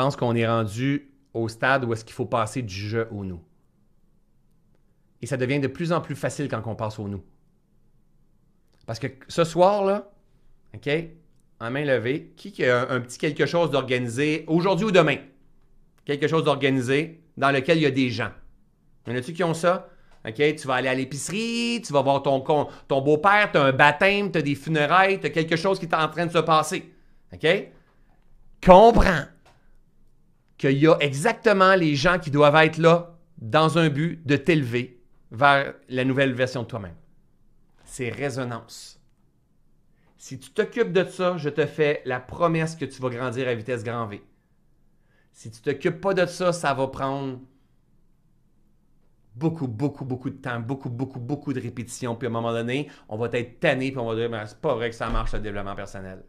pense qu'on est rendu au stade où est-ce qu'il faut passer du jeu au nous. Et ça devient de plus en plus facile quand on passe au nous. Parce que ce soir, là, OK, en main levée, qui, a un, petit quelque chose d'organisé aujourd'hui ou demain? Quelque chose d'organisé dans lequel il y a des gens. Y en a-tu qui ont ça? OK, tu vas aller à l'épicerie, tu vas voir ton, ton beau-père, tu as un baptême, tu as des funérailles, tu as quelque chose qui est en train de se passer. OK? Comprends qu'il y a exactement les gens qui doivent être là dans un but de t'élever vers la nouvelle version de toi-même. C'est résonance. Si tu t'occupes de ça, je te fais la promesse que tu vas grandir à vitesse grand V. Si tu t'occupes pas de ça, ça va prendre beaucoup, beaucoup, beaucoup de temps, beaucoup, beaucoup, beaucoup de répétitions. Puis à un moment donné, on va être tanné puis on va dire, c'est pas vrai que ça marche le développement personnel.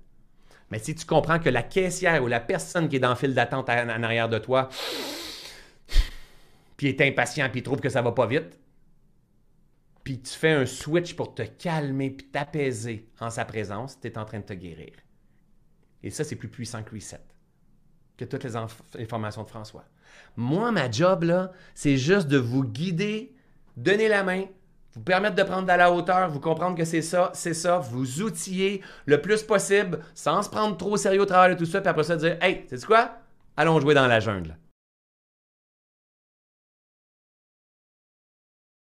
Mais si tu comprends que la caissière ou la personne qui est dans le fil d'attente en, arrière de toi, puis est impatient, puis trouve que ça va pas vite, puis tu fais un switch pour te calmer, puis t'apaiser en sa présence, tu es en train de te guérir. Et ça, c'est plus puissant que Reset, que toutes les informations de François. Moi, ma job, là, c'est juste de vous guider, donner la main, vous permettre de prendre de la hauteur, vous comprendre que c'est ça, c'est ça, vous outiller le plus possible sans se prendre trop au sérieux au travail de tout ça, puis après ça dire Hey, c'est quoi? Allons jouer dans la jungle.